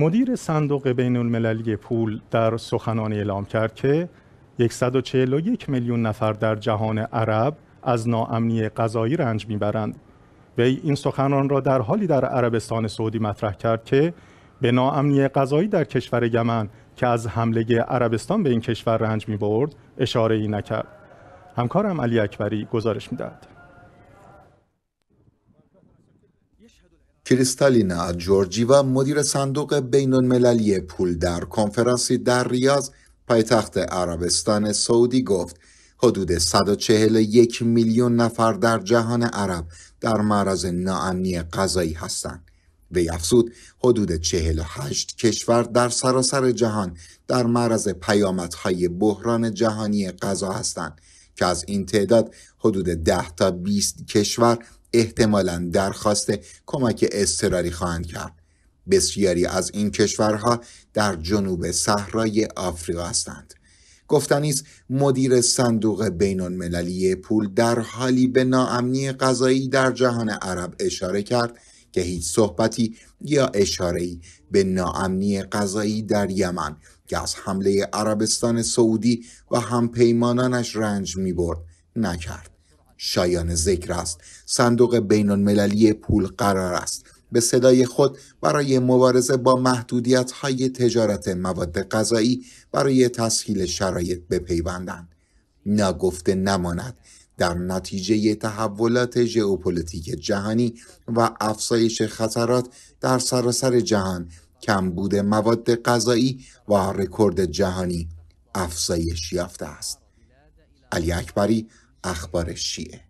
مدیر صندوق بین المللی پول در سخنانی اعلام کرد که 141 میلیون نفر در جهان عرب از ناامنی غذایی رنج میبرند و این سخنان را در حالی در عربستان سعودی مطرح کرد که به ناامنی غذایی در کشور یمن که از حمله عربستان به این کشور رنج می برد اشاره ای نکرد همکارم علی اکبری گزارش داد. کریستالینا جورجیوا مدیر صندوق بین المللی پول در کنفرانسی در ریاض پایتخت عربستان سعودی گفت حدود 141 میلیون نفر در جهان عرب در معرض ناامنی غذایی هستند. به افزود حدود 48 کشور در سراسر جهان در معرض پیامدهای بحران جهانی غذا هستند که از این تعداد حدود 10 تا 20 کشور احتمالا درخواست کمک اضطراری خواهند کرد بسیاری از این کشورها در جنوب صحرای آفریقا هستند گفتنیست مدیر صندوق بین المللی پول در حالی به ناامنی غذایی در جهان عرب اشاره کرد که هیچ صحبتی یا اشارهی به ناامنی غذایی در یمن که از حمله عربستان سعودی و همپیمانانش رنج می برد نکرد. شایان ذکر است صندوق بین المللی پول قرار است به صدای خود برای مبارزه با محدودیت های تجارت مواد غذایی برای تسهیل شرایط بپیوندند ناگفته نماند در نتیجه تحولات ژئوپلیتیک جهانی و افزایش خطرات در سراسر جهان کمبود مواد غذایی و رکورد جهانی افزایش یافته است علی اکبری اخبار شیعه